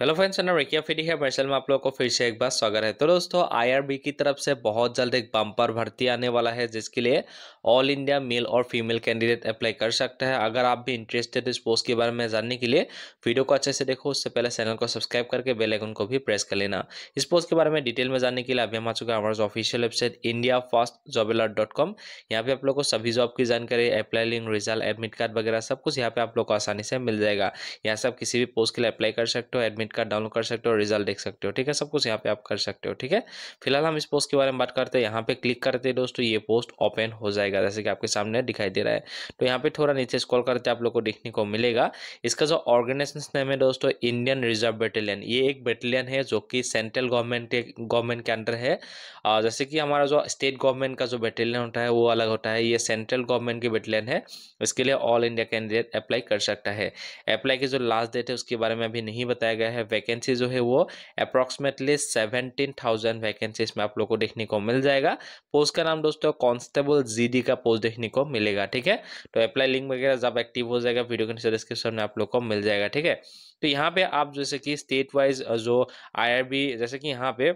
hello friends मैं रेकिया फिडी है मेरे में आप लोगों को फिर से एक बार स्वागत है तो दोस्तों आईआरबी की तरफ से बहुत जल्द एक बम्पर भर्ती आने वाला है जिसके लिए ऑल इंडिया मेल और फीमेल कैंडिडेट अप्लाई कर सकते हैं अगर आप भी इंटरेस्टेड इस पोस्ट के बारे में जानने के लिए वीडियो को अच्छे से देखो उससे पहले चैनल को सब्सक्राइब करके बेलाइकन को भी प्रेस कर लेना इस पोस्ट के बारे में डिटेल में जानने के लिए अभी हम आ चुके हैं हमारे official website India fast job dot com यहाँ पे आप लोग को सभी जॉब की जानकारी apply link result admit card वगैरह सब कुछ यहाँ पे आप लोग को आसानी से मिल जाएगा यहाँ से आप किसी भी पोस्ट के लिए अप्लाई कर सकते हो एडमिट एडमिट कार्ड डाउनलोड कर सकते हो रिजल्ट देख सकते हो ठीक है सब कुछ यहाँ पे आप कर सकते हो ठीक है फिलहाल हम इस पोस्ट के बारे में बात करते हैं यहाँ पे क्लिक करते हैं दोस्तों ये पोस्ट ओपन हो जाएगा जैसे कि आपके सामने दिखाई दे रहा है तो यहाँ पे थोड़ा नीचे स्कॉल करते आप लोग को देखने को मिलेगा इसका जो ऑर्गेनाइजेशन नेम है दोस्तों इंडियन रिजर्व बटालियन ये एक बटालियन है जो कि सेंट्रल गवर्नमेंट गवर्नमेंट के अंडर है जैसे कि हमारा जो स्टेट गवर्नमेंट का जो बटालियन होता है वो अलग होता है ये सेंट्रल गवर्नमेंट की बटालियन है इसके लिए ऑल इंडिया कैंडिडेट अप्लाई कर सकता है अप्लाई की जो लास्ट डेट है उसके बारे में अभी नहीं बताया गया है वैकेंसी जो है वो अप्रॉक्सीमेटली सेवेंटीन थाउजेंड वैकेंसीज में आप लोग को देखने को मिल जाएगा पोस्ट का नाम दोस्तों कॉन्स्टेबल जी का पोस्ट देखने को मिलेगा ठीक है तो अप्लाई लिंक वगैरह जब एक्टिव हो जाएगा वीडियो के डिस्क्रिप्शन में आप लोग को मिल जाएगा ठीक है तो यहाँ पे आप जैसे कि स्टेट वाइज जो आई जैसे कि यहाँ पे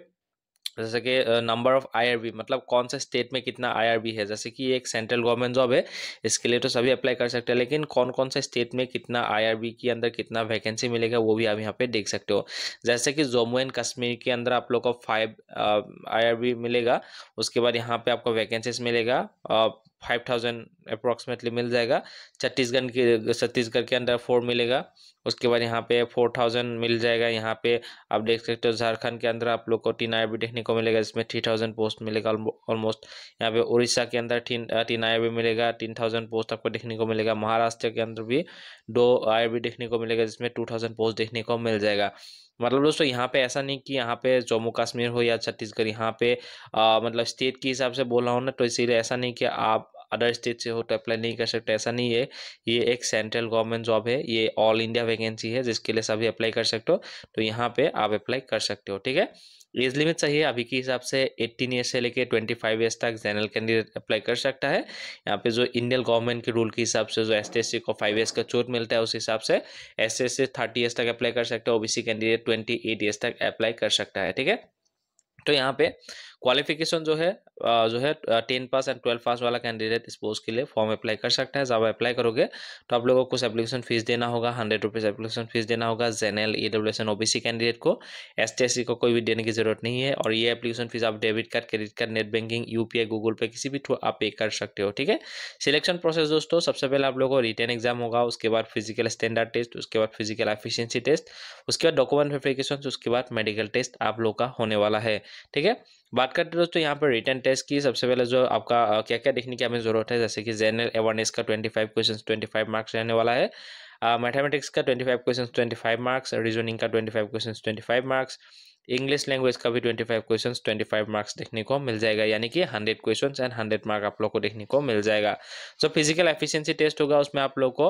जैसे कि नंबर ऑफ आईआरबी मतलब कौन से स्टेट में कितना आईआरबी है जैसे कि एक सेंट्रल गवर्नमेंट जॉब है इसके लिए तो सभी अप्लाई कर सकते हैं लेकिन कौन कौन से स्टेट में कितना आईआरबी के अंदर कितना वैकेंसी मिलेगा वो भी आप यहाँ पे देख सकते हो जैसे कि जम्मू एंड कश्मीर के अंदर आप लोग को फाइव आई मिलेगा उसके बाद यहाँ पर आपको वैकेंसीज मिलेगा फाइव थाउजेंड अप्रोक्सीमेटली मिल जाएगा छत्तीसगढ़ के छत्तीसगढ़ के अंदर फोर मिलेगा उसके बाद यहाँ पे फोर थाउजेंड मिल जाएगा यहाँ पे आप देख सकते हो झारखंड के अंदर आप लोग को टीन आई भी देखने को मिलेगा इसमें थ्री थाउजेंड पोस्ट मिलेगा ऑलमोस्ट यहाँ पे उड़ीसा के अंदर टीन टीन आई भी मिलेगा तीन थाउजेंड पोस्ट आपको देखने को मिलेगा महाराष्ट्र के अंदर भी दो आई भी देखने को मिलेगा जिसमें टू थाउजेंड पोस्ट देखने को मिल जाएगा मतलब दोस्तों यहाँ पे ऐसा नहीं कि यहाँ पे जम्मू कश्मीर हो या छत्तीसगढ़ यहाँ पे आ, मतलब स्टेट के हिसाब से बोल रहा हूँ ना तो इसीलिए ऐसा नहीं कि आप अदर स्टेट से हो तो अप्लाई नहीं कर सकते ऐसा नहीं है ये एक सेंट्रल गवर्नमेंट जॉब है ये ऑल इंडिया वैकेंसी है जिसके लिए सभी अप्लाई कर सकते हो तो यहाँ पे आप अप्लाई कर सकते हो ठीक है एज लिमिट सही है अभी के हिसाब से 18 ईयर से लेके 25 ईयर्स तक जनरल कैंडिडेट अप्लाई कर सकता है यहाँ पे जो इंडियन गवर्नमेंट के रूल के हिसाब से जो एस टी को फाइव ईयर्स का चोट मिलता है उस हिसाब से एस टी थर्टी ईयर्स तक अप्लाई कर सकता है OBC candidate twenty eight years तक अप्लाई कर सकता है ठीक है तो यहाँ पे क्वालिफिकेशन जो है जो है ten pass and twelve pass वाला कैंडिडेट इस पोस्ट के लिए फॉर्म अप्लाई कर सकता है जब अप्लाई करोगे तो आप लोगों को कुछ एप्लीकेशन फीस देना होगा हंड्रेड रुपीज़ एप्लीकेशन फीस देना होगा general E W S N OBC candidate को एस टी एस सी को कोई भी देने की जरूरत नहीं है और ये एप्लीकेशन फीस आप debit card credit card net banking U P I Google Pay किसी भी थ्रू आप पे कर सकते हो ठीक है सिलेक्शन प्रोसेस दोस्तों सबसे पहले आप लोगों को रिटर्न एग्जाम होगा उसके बाद फिजिकल स्टैंडर्ड टेस्ट उसके बाद फिजिकल एफिशिएंसी टेस्ट उसके बाद डॉक्यूमेंट वेरिफिकेशन उसके बाद मेडिकल टेस्ट आप लोग का होने वाला है ठीक है बात करते हैं दोस्तों यहाँ पर रिटर्न टेस्ट की सबसे पहले जो आपका क्या क्या देखने की हमें ज़रूरत है जैसे कि जनरल अवेयरनेस का twenty five question twenty five marks रहने वाला है मैथमेटिक्स uh, का twenty five question twenty five marks reasoning का twenty five question twenty five marks English language का भी twenty five question twenty five marks देखने को मिल जाएगा यानी कि hundred question and hundred mark आप लोग को देखने को मिल जाएगा जो फिजिकल एफिशिएंसी टेस्ट होगा उसमें आप लोग को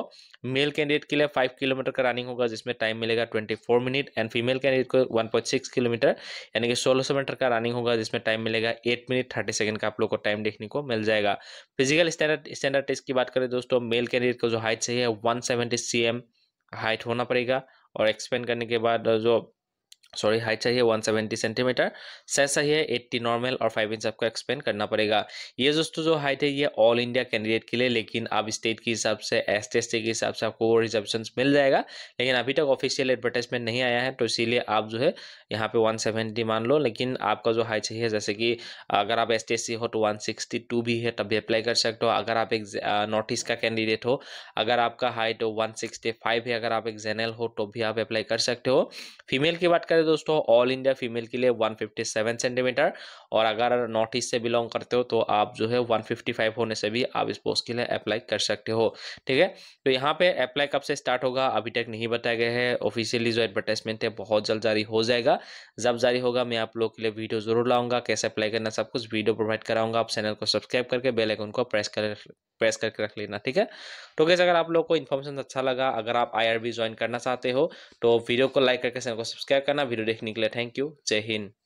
मेल कैंडिडेट के लिए फाइव किलोमीटर का रनिंग होगा जिसमें टाइम मिलेगा twenty four minute and female candidate को वन पॉइंट सिक्स किलोमीटर यानी कि सोलह सौ मीटर का रनिंग होगा जिसमें टाइम मिलेगा एट मिनट थर्टी सेकंड का आप लोग को टाइम देखने को मिल जाएगा फिजिकल स्टैंडर्ड स्टैंडर्ड टेस्ट की बात करें दोस्तों मेल कैंडिडेट को जो हाइट चाहिए one seventy C M height होना पड़ेगा और एक्सपेंड करने के बाद जो सॉरी हाइट चाहिए 170 सेंटीमीटर साइज चाहिए 80 नॉर्मल और 5 इंच आपको एक्सपेंड करना पड़ेगा ये दोस्तों जो हाइट है ये ऑल इंडिया कैंडिडेट के लिए लेकिन आप स्टेट के हिसाब से एस टी के हिसाब से आपको वो रिजर्वेशन मिल जाएगा लेकिन अभी तक ऑफिशियल एडवर्टाइजमेंट नहीं आया है तो इसीलिए आप जो है यहाँ पे सेवेंटी मान लो लेकिन आपका जो हाइट चाहिए जैसे कि अगर आप एस हो तो टू भी है तब भी अप्लाई कर सकते हो अगर आप एक नॉर्थ ईस्ट का कैंडिडेट हो अगर आपका हाइट वन सिक्सटी है अगर आप एक जेनल हो तो भी आप अप्लाई कर सकते हो फीमेल की बात करें है दोस्तों ऑल इंडिया फीमेल के लिए 157 सेंटीमीटर और अगर नॉर्थ ईस्ट से बिलोंग करते हो तो आप जो है 155 होने से भी आप इस पोस्ट के लिए अप्लाई कर सकते हो ठीक है तो यहाँ पे अप्लाई कब से स्टार्ट होगा अभी तक नहीं बताया गया है ऑफिशियली जो एडवर्टाइजमेंट है बहुत जल्द जारी हो जाएगा जब जारी होगा मैं आप लोग के लिए वीडियो जरूर लाऊंगा कैसे अप्लाई करना सब कुछ वीडियो प्रोवाइड कराऊंगा आप चैनल को सब्सक्राइब करके बेलाइकन को प्रेस कर प्रेस करके रख लेना ठीक है तो कैसे अगर आप लोग को इन्फॉर्मेशन अच्छा लगा अगर आप आई ज्वाइन करना चाहते हो तो वीडियो को लाइक करके चैनल को सब्सक्राइब करना भिडियो देख्नेकोलाई थ्याङ्क यू जय हिन्द